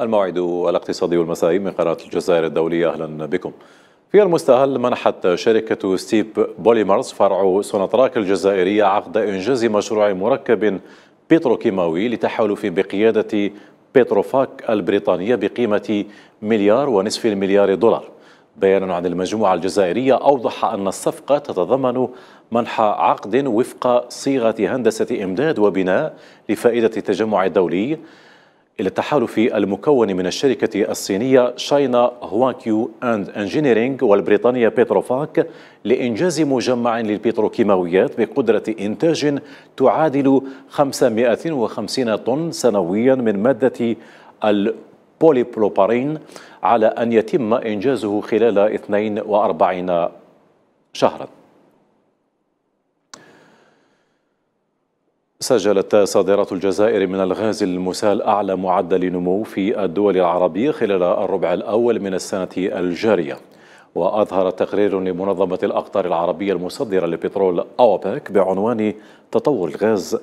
الموعد الاقتصادي والمسائي من قناة الجزائر الدولية أهلا بكم في المستهل منحت شركة ستيب بوليمرز فرع سونتراك الجزائرية عقد إنجاز مشروع مركب بتروكيماوي لتحالف بقيادة بتروفاك البريطانية بقيمة مليار ونصف المليار دولار بيان عن المجموعة الجزائرية أوضح أن الصفقة تتضمن منح عقد وفق صيغة هندسة إمداد وبناء لفائدة التجمع الدولي إلى التحالف المكون من الشركة الصينية شاينا هواكيو أند انجينيرينج والبريطانية بيتروفاك لإنجاز مجمع للبتروكيماويات بقدرة إنتاج تعادل 550 طن سنويا من مادة البوليبروبارين على أن يتم إنجازه خلال 42 شهراً سجلت صادرات الجزائر من الغاز المسال أعلى معدل نمو في الدول العربية خلال الربع الأول من السنة الجارية وأظهر تقرير لمنظمة الأقطار العربية المصدرة للبترول أوباك بعنوان تطور الغاز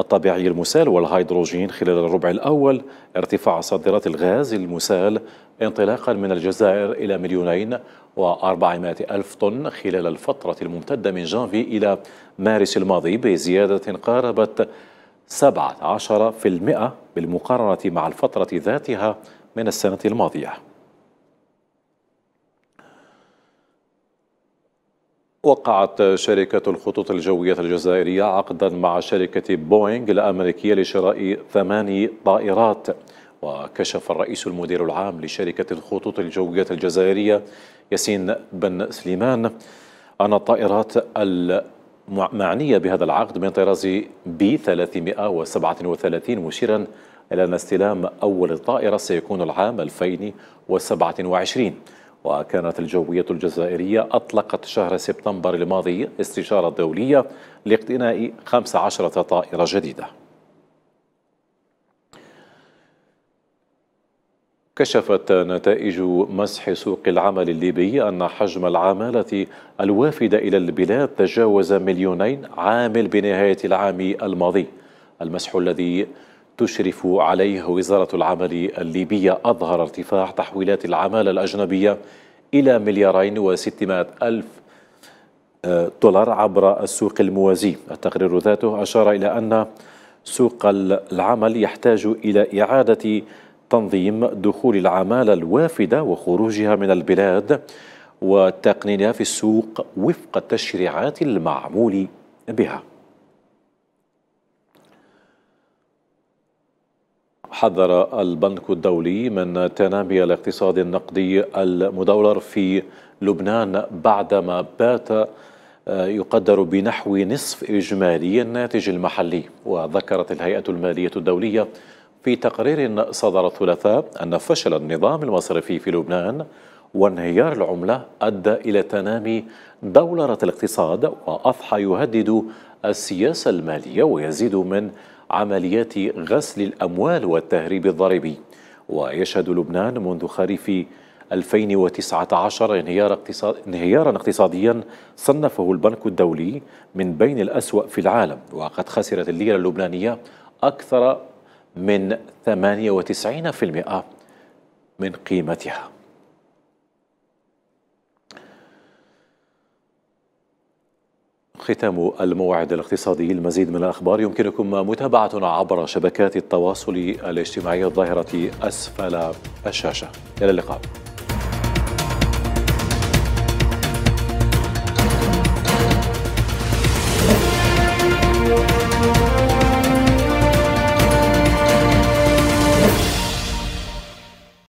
الطبيعي المسال والهيدروجين خلال الربع الأول ارتفاع صادرات الغاز المسال انطلاقا من الجزائر إلى مليونين و ألف طن خلال الفترة الممتدة من جانفي إلى مارس الماضي بزيادة قاربت 17% بالمقارنة مع الفترة ذاتها من السنة الماضية وقعت شركة الخطوط الجوية الجزائرية عقدا مع شركة بوينغ الأمريكية لشراء ثماني طائرات وكشف الرئيس المدير العام لشركة الخطوط الجوية الجزائرية ياسين بن سليمان أن الطائرات المعنية بهذا العقد من طراز بي 337 مشيرا إلى أن استلام أول طائرة سيكون العام 2027 وكانت الجوية الجزائرية أطلقت شهر سبتمبر الماضي استشارة دولية لاقتناء 15 طائرة جديدة كشفت نتائج مسح سوق العمل الليبي أن حجم العمالة الوافدة إلى البلاد تجاوز مليونين عامل بنهاية العام الماضي المسح الذي تشرف عليه وزارة العمل الليبية أظهر ارتفاع تحويلات العمالة الأجنبية إلى مليارين وستمائة ألف دولار عبر السوق الموازي التقرير ذاته أشار إلى أن سوق العمل يحتاج إلى إعادة تنظيم دخول العمالة الوافدة وخروجها من البلاد وتقنينها في السوق وفق التشريعات المعمول بها حذر البنك الدولي من تنامي الاقتصاد النقدي المدولر في لبنان بعدما بات آه، يقدر بنحو نصف إجمالي الناتج المحلي وذكرت الهيئة المالية الدولية في تقرير صدر الثلاثاء أن فشل النظام المصرفي في لبنان وانهيار العملة أدى إلى تنامي دولرة الاقتصاد وأضحى يهدد السياسة المالية ويزيد من عمليات غسل الأموال والتهريب الضريبي ويشهد لبنان منذ خريف 2019 انهيار اقتصاد انهيارا اقتصاديا صنفه البنك الدولي من بين الأسوأ في العالم وقد خسرت الليرة اللبنانية أكثر من 98% من قيمتها ختام الموعد الاقتصادي المزيد من الأخبار يمكنكم متابعتنا عبر شبكات التواصل الاجتماعي الظاهرة أسفل الشاشة إلى اللقاء